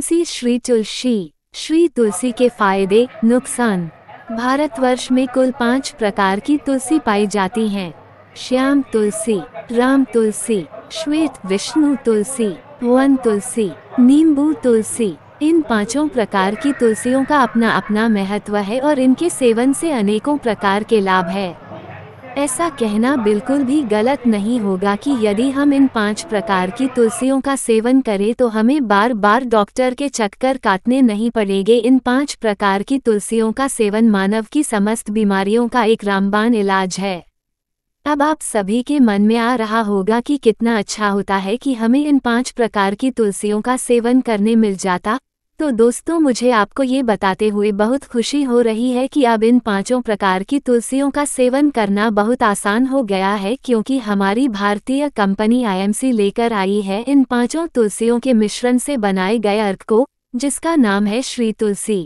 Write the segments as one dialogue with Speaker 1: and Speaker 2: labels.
Speaker 1: तुलसी श्री तुलसी श्री तुलसी के फायदे नुकसान भारतवर्ष में कुल पाँच प्रकार की तुलसी पाई जाती हैं श्याम तुलसी राम तुलसी श्वेत विष्णु तुलसी वन तुलसी नींबू तुलसी इन पांचों प्रकार की तुलसियों का अपना अपना महत्व है और इनके सेवन से अनेकों प्रकार के लाभ है ऐसा कहना बिल्कुल भी गलत नहीं होगा कि यदि हम इन पांच प्रकार की तुलसियों का सेवन करें तो हमें बार बार डॉक्टर के चक्कर काटने नहीं पड़ेंगे इन पांच प्रकार की तुलसियों का सेवन मानव की समस्त बीमारियों का एक रामबान इलाज है अब आप सभी के मन में आ रहा होगा कि कितना अच्छा होता है कि हमें इन पांच प्रकार की तुलसियों का सेवन करने मिल जाता तो दोस्तों मुझे आपको ये बताते हुए बहुत खुशी हो रही है कि अब इन पांचों प्रकार की तुलसियों का सेवन करना बहुत आसान हो गया है क्योंकि हमारी भारतीय कंपनी आईएमसी लेकर आई है इन पांचों तुलसियों के मिश्रण से बनाए गए अर्क को जिसका नाम है श्री तुलसी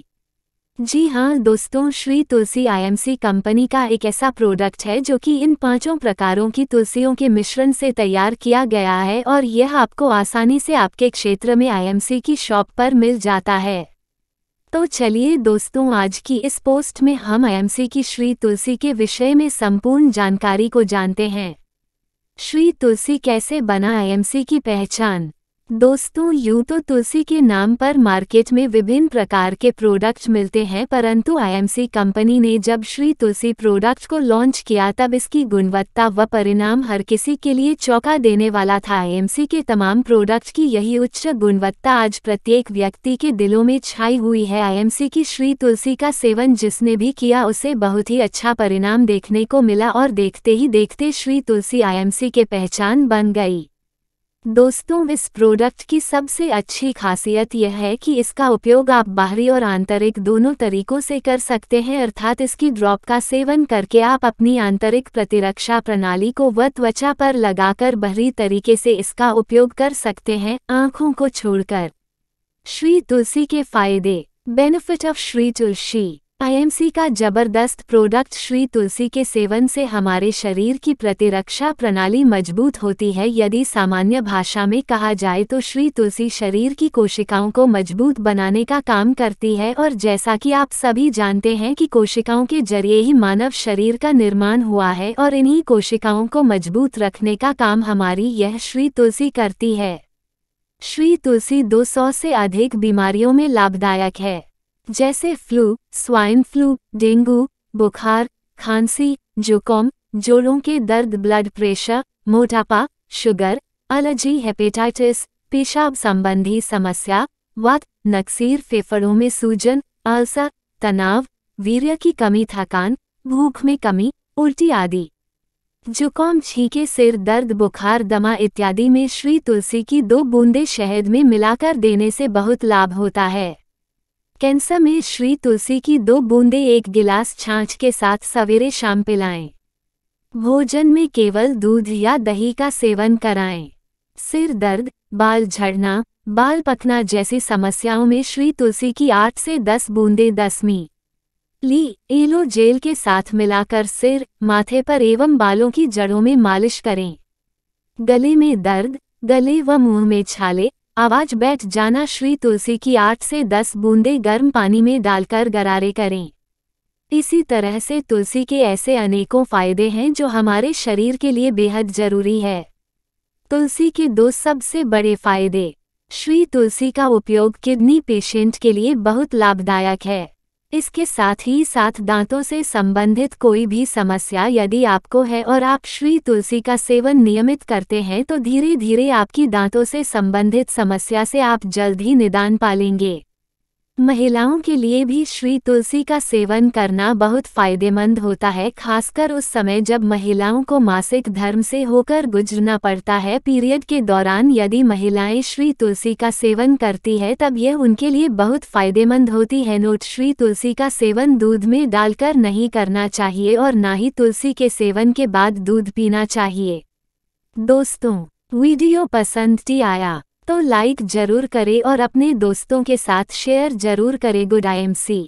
Speaker 1: जी हाँ दोस्तों श्री तुलसी आईएमसी कंपनी का एक ऐसा प्रोडक्ट है जो कि इन पांचों प्रकारों की तुलसियों के मिश्रण से तैयार किया गया है और यह आपको आसानी से आपके क्षेत्र में आईएमसी की शॉप पर मिल जाता है तो चलिए दोस्तों आज की इस पोस्ट में हम आईएमसी की श्री तुलसी के विषय में संपूर्ण जानकारी को जानते हैं श्री तुलसी कैसे बना आईएमसी की पहचान दोस्तों यूं तो तुलसी के नाम पर मार्केट में विभिन्न प्रकार के प्रोडक्ट्स मिलते हैं परंतु आईएमसी कंपनी ने जब श्री तुलसी प्रोडक्ट को लॉन्च किया तब इसकी गुणवत्ता व परिणाम हर किसी के लिए चौंका देने वाला था आईएमसी के तमाम प्रोडक्ट की यही उच्च गुणवत्ता आज प्रत्येक व्यक्ति के दिलों में छाई हुई है आईएमसी की श्री तुलसी का सेवन जिसने भी किया उसे बहुत ही अच्छा परिणाम देखने को मिला और देखते ही देखते श्री तुलसी आईएमसी के पहचान बन गई दोस्तों इस प्रोडक्ट की सबसे अच्छी खासियत यह है कि इसका उपयोग आप बाहरी और आंतरिक दोनों तरीकों से कर सकते हैं अर्थात इसकी ड्रॉप का सेवन करके आप अपनी आंतरिक प्रतिरक्षा प्रणाली को व त्वचा पर लगाकर बाहरी तरीके से इसका उपयोग कर सकते हैं आँखों को छोड़कर श्री तुलसी के फायदे benefit of Shri Tulsi IMC का जबरदस्त प्रोडक्ट श्री तुलसी के सेवन से हमारे शरीर की प्रतिरक्षा प्रणाली मजबूत होती है यदि सामान्य भाषा में कहा जाए तो श्री तुलसी शरीर की कोशिकाओं को मजबूत बनाने का काम करती है और जैसा कि आप सभी जानते हैं कि कोशिकाओं के जरिए ही मानव शरीर का निर्माण हुआ है और इन्हीं कोशिकाओं को मजबूत रखने का काम हमारी यह श्री तुलसी करती है श्री तुलसी 200 से अधिक बीमारियों में लाभदायक है जैसे फ्लू स्वाइन फ्लू डेंगू बुखार खांसी जुकाम जोड़ों के दर्द ब्लड प्रेशर मोटापा शुगर एलर्जी हेपेटाइटिस पेशाब संबंधी समस्या वत नक्सीर फेफड़ों में सूजन अल्सर तनाव वीर्य की कमी थकान भूख में कमी उल्टी आदि जुकाम छींके सिर दर्द बुखार दमा इत्यादि में श्री तुलसी की दो बूंदे शहद में मिलाकर देने से बहुत लाभ होता है कैंसर में श्री तुलसी की दो बूंदे एक गिलास छाछ के साथ सवेरे शाम पिलाएं भोजन में केवल दूध या दही का सेवन कराएं सिर दर्द बाल झड़ना बाल पकना जैसी समस्याओं में श्री तुलसी की आठ से दस बूंदें दसवीं ली एलो जेल के साथ मिलाकर सिर माथे पर एवं बालों की जड़ों में मालिश करें गले में दर्द गले व मुंह में छाले आवाज बैठ जाना श्री तुलसी की आठ से दस बूंदे गर्म पानी में डालकर गरारे करें इसी तरह से तुलसी के ऐसे अनेकों फायदे हैं जो हमारे शरीर के लिए बेहद जरूरी है तुलसी के दो सबसे बड़े फायदे श्री तुलसी का उपयोग किडनी पेशेंट के लिए बहुत लाभदायक है इसके साथ ही साथ दांतों से संबंधित कोई भी समस्या यदि आपको है और आप श्री तुलसी का सेवन नियमित करते हैं तो धीरे धीरे आपकी दांतों से संबंधित समस्या से आप जल्द ही निदान पालेंगे महिलाओं के लिए भी श्री तुलसी का सेवन करना बहुत फायदेमंद होता है खासकर उस समय जब महिलाओं को मासिक धर्म से होकर गुजरना पड़ता है पीरियड के दौरान यदि महिलाएं श्री तुलसी का सेवन करती है तब यह उनके लिए बहुत फायदेमंद होती है नोट श्री तुलसी का सेवन दूध में डालकर नहीं करना चाहिए और ना ही तुलसी के सेवन के बाद दूध पीना चाहिए दोस्तों वीडियो पसंद टी आया तो लाइक जरूर करें और अपने दोस्तों के साथ शेयर जरूर करें गुड आई एम सी